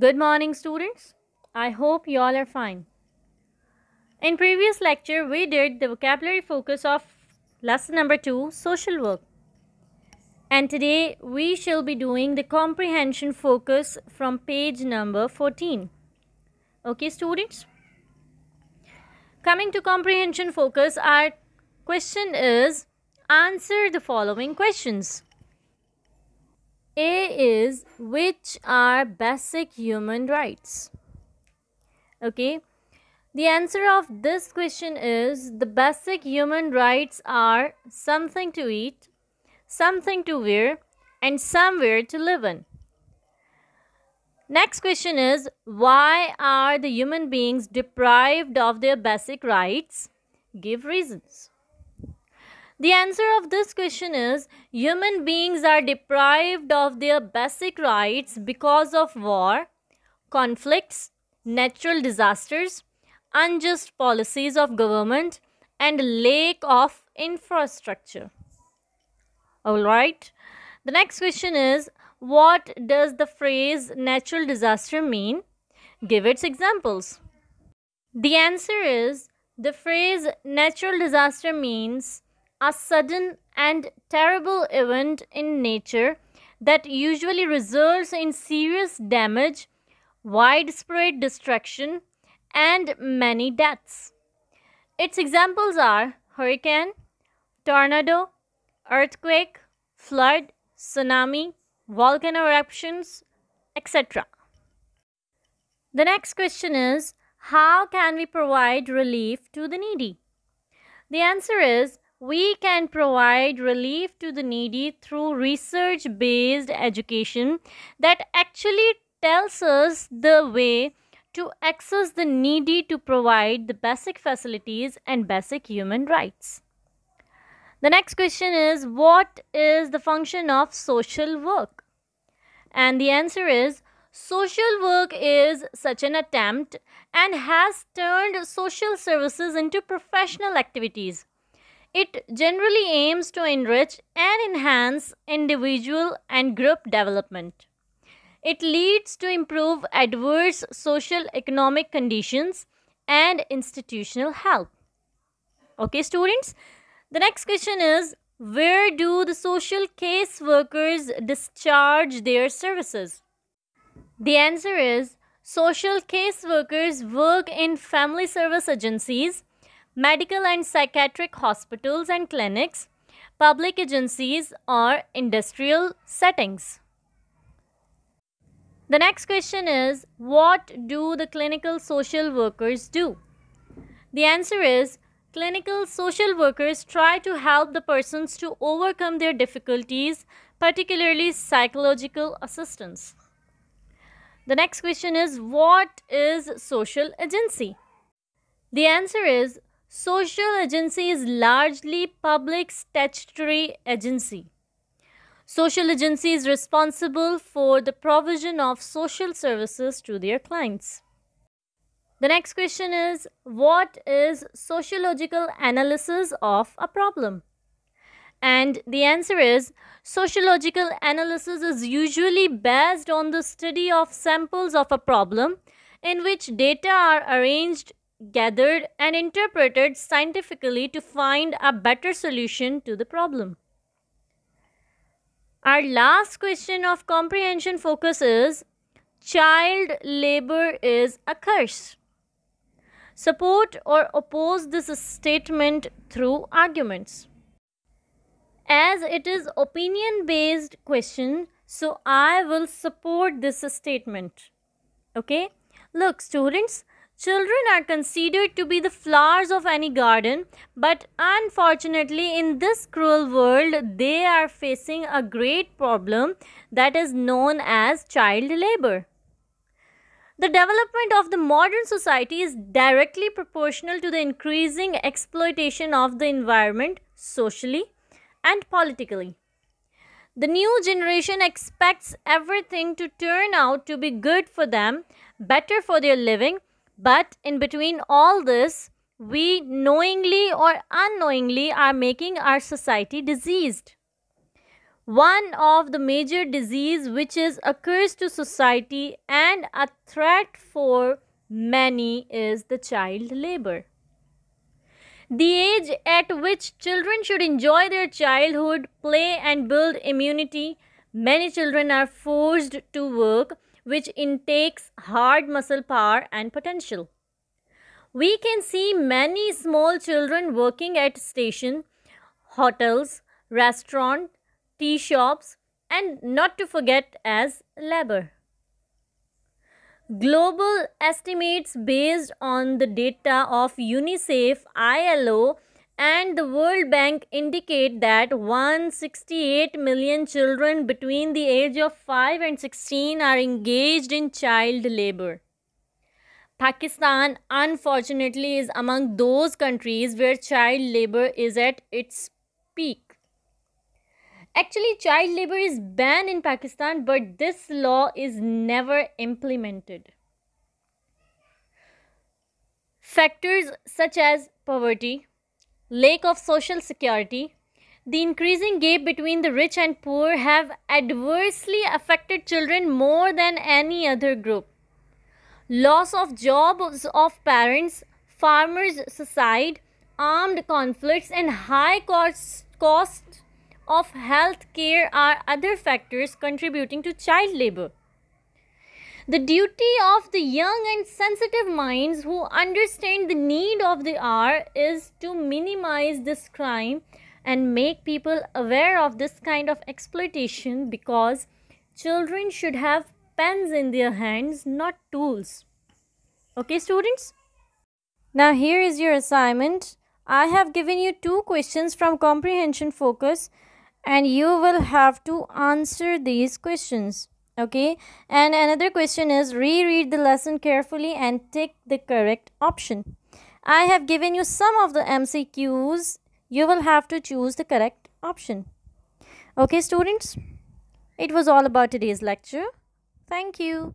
Good morning students. I hope you all are fine. In previous lecture we did the vocabulary focus of lesson number 2 social work. And today we shall be doing the comprehension focus from page number 14. Okay students. Coming to comprehension focus our question is answer the following questions is which are basic human rights? Okay. The answer of this question is the basic human rights are something to eat, something to wear, and somewhere to live in. Next question is why are the human beings deprived of their basic rights? Give reasons. The answer of this question is human beings are deprived of their basic rights because of war, conflicts, natural disasters, unjust policies of government, and lack of infrastructure. Alright, the next question is what does the phrase natural disaster mean? Give its examples. The answer is the phrase natural disaster means a sudden and terrible event in nature that usually results in serious damage, widespread destruction, and many deaths. Its examples are hurricane, tornado, earthquake, flood, tsunami, volcano eruptions, etc. The next question is How can we provide relief to the needy? The answer is we can provide relief to the needy through research based education that actually tells us the way to access the needy to provide the basic facilities and basic human rights. The next question is What is the function of social work? And the answer is Social work is such an attempt and has turned social services into professional activities it generally aims to enrich and enhance individual and group development. It leads to improve adverse social economic conditions and institutional health. Okay, students, the next question is where do the social case workers discharge their services? The answer is social case workers work in family service agencies medical and psychiatric hospitals and clinics, public agencies, or industrial settings. The next question is What do the clinical social workers do? The answer is Clinical social workers try to help the persons to overcome their difficulties, particularly psychological assistance. The next question is What is social agency? The answer is Social agency is largely public statutory agency. Social agency is responsible for the provision of social services to their clients. The next question is What is sociological analysis of a problem? And the answer is sociological analysis is usually based on the study of samples of a problem in which data are arranged gathered and interpreted scientifically to find a better solution to the problem. Our last question of comprehension focus is child labor is a curse. Support or oppose this statement through arguments. As it is opinion based question, so I will support this statement. Okay? Look students, Children are considered to be the flowers of any garden, but unfortunately, in this cruel world, they are facing a great problem that is known as child labor. The development of the modern society is directly proportional to the increasing exploitation of the environment socially and politically. The new generation expects everything to turn out to be good for them, better for their living, but in between all this, we knowingly or unknowingly are making our society diseased. One of the major disease which is occurs to society and a threat for many is the child labor. The age at which children should enjoy their childhood, play and build immunity, many children are forced to work which intakes hard muscle power and potential. We can see many small children working at station, hotels, restaurant, tea shops and not to forget as labor. Global estimates based on the data of UNICEF, ILO and the World Bank indicate that 168 million children between the age of 5 and 16 are engaged in child labor. Pakistan, unfortunately, is among those countries where child labor is at its peak. Actually, child labor is banned in Pakistan, but this law is never implemented. Factors such as poverty, lack of social security, the increasing gap between the rich and poor have adversely affected children more than any other group. Loss of jobs of parents, farmers' suicide, armed conflicts, and high costs cost of health care are other factors contributing to child labor. The duty of the young and sensitive minds who understand the need of the hour is to minimize this crime and make people aware of this kind of exploitation because children should have pens in their hands, not tools. Okay, students? Now, here is your assignment. I have given you two questions from comprehension focus and you will have to answer these questions okay and another question is reread the lesson carefully and take the correct option i have given you some of the mcqs you will have to choose the correct option okay students it was all about today's lecture thank you